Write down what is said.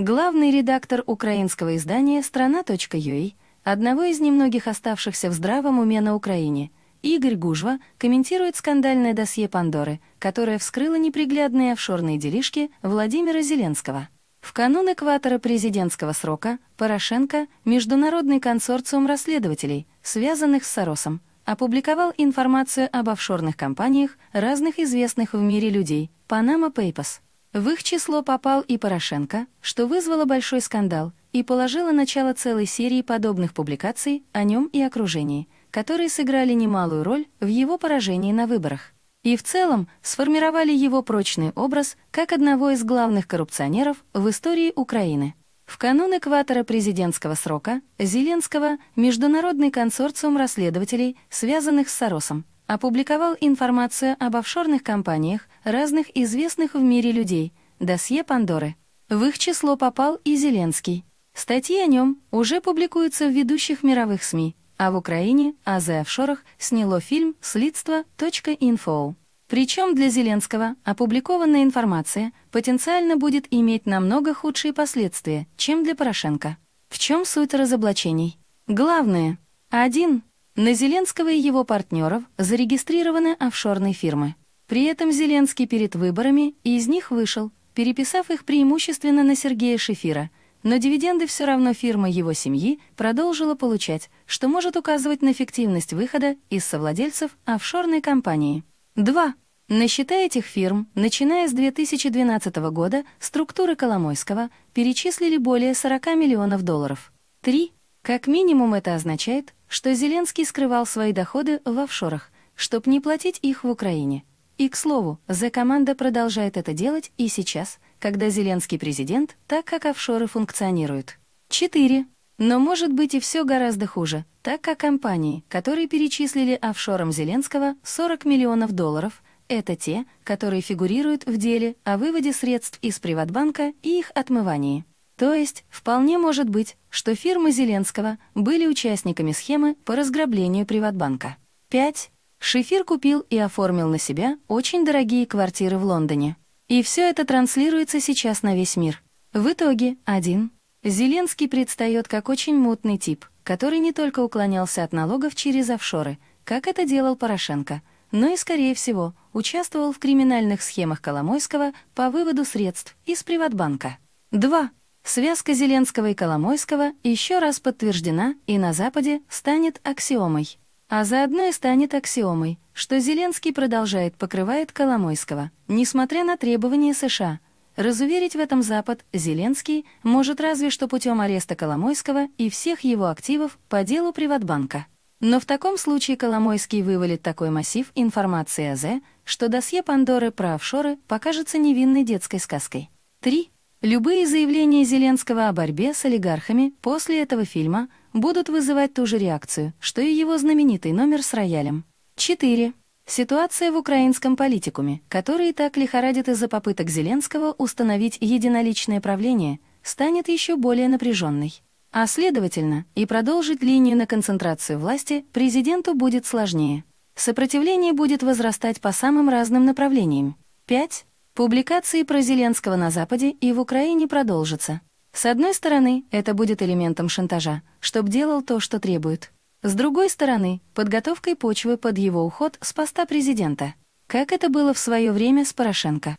Главный редактор украинского издания «Страна.юэй», одного из немногих оставшихся в здравом уме на Украине, Игорь Гужва комментирует скандальное досье Пандоры, которое вскрыло неприглядные офшорные делишки Владимира Зеленского. В канун экватора президентского срока Порошенко, международный консорциум расследователей, связанных с Соросом, опубликовал информацию об офшорных компаниях разных известных в мире людей «Панама Пейпас». В их число попал и Порошенко, что вызвало большой скандал и положило начало целой серии подобных публикаций о нем и окружении, которые сыграли немалую роль в его поражении на выборах. И в целом сформировали его прочный образ как одного из главных коррупционеров в истории Украины. В канун экватора президентского срока Зеленского международный консорциум расследователей, связанных с Соросом, опубликовал информацию об офшорных компаниях разных известных в мире людей, досье Пандоры. В их число попал и Зеленский. Статьи о нем уже публикуются в ведущих мировых СМИ, а в Украине о азы офшорах сняло фильм «Следство.инфо». Причем для Зеленского опубликованная информация потенциально будет иметь намного худшие последствия, чем для Порошенко. В чем суть разоблачений? Главное. 1. На Зеленского и его партнеров зарегистрированы офшорные фирмы. При этом Зеленский перед выборами и из них вышел, переписав их преимущественно на Сергея Шефира, но дивиденды все равно фирма его семьи продолжила получать, что может указывать на эффективность выхода из совладельцев офшорной компании. 2. На счета этих фирм, начиная с 2012 года, структуры Коломойского перечислили более 40 миллионов долларов. 3. Как минимум это означает, что Зеленский скрывал свои доходы в офшорах, чтобы не платить их в Украине. И, к слову, «Зе-команда» продолжает это делать и сейчас, когда Зеленский президент, так как офшоры функционируют. 4. Но может быть и все гораздо хуже, так как компании, которые перечислили офшорам Зеленского 40 миллионов долларов, это те, которые фигурируют в деле о выводе средств из Приватбанка и их отмывании. То есть, вполне может быть, что фирмы Зеленского были участниками схемы по разграблению Приватбанка. 5. Шефир купил и оформил на себя очень дорогие квартиры в Лондоне. И все это транслируется сейчас на весь мир. В итоге, один. Зеленский предстает как очень мутный тип, который не только уклонялся от налогов через офшоры, как это делал Порошенко, но и, скорее всего, участвовал в криминальных схемах Коломойского по выводу средств из Приватбанка. 2. Связка Зеленского и Коломойского еще раз подтверждена и на Западе станет аксиомой. А заодно и станет аксиомой, что Зеленский продолжает покрывает Коломойского, несмотря на требования США. Разуверить в этом Запад Зеленский может разве что путем ареста Коломойского и всех его активов по делу Приватбанка. Но в таком случае Коломойский вывалит такой массив информации о З, что досье Пандоры про офшоры покажется невинной детской сказкой. 3. Любые заявления Зеленского о борьбе с олигархами после этого фильма будут вызывать ту же реакцию, что и его знаменитый номер с роялем. 4. Ситуация в украинском политикуме, который и так лихорадит из-за попыток Зеленского установить единоличное правление, станет еще более напряженной. А следовательно, и продолжить линию на концентрацию власти президенту будет сложнее. Сопротивление будет возрастать по самым разным направлениям. 5. Публикации про Зеленского на Западе и в Украине продолжатся. С одной стороны, это будет элементом шантажа, чтоб делал то, что требует. С другой стороны, подготовкой почвы под его уход с поста президента. Как это было в свое время с Порошенко.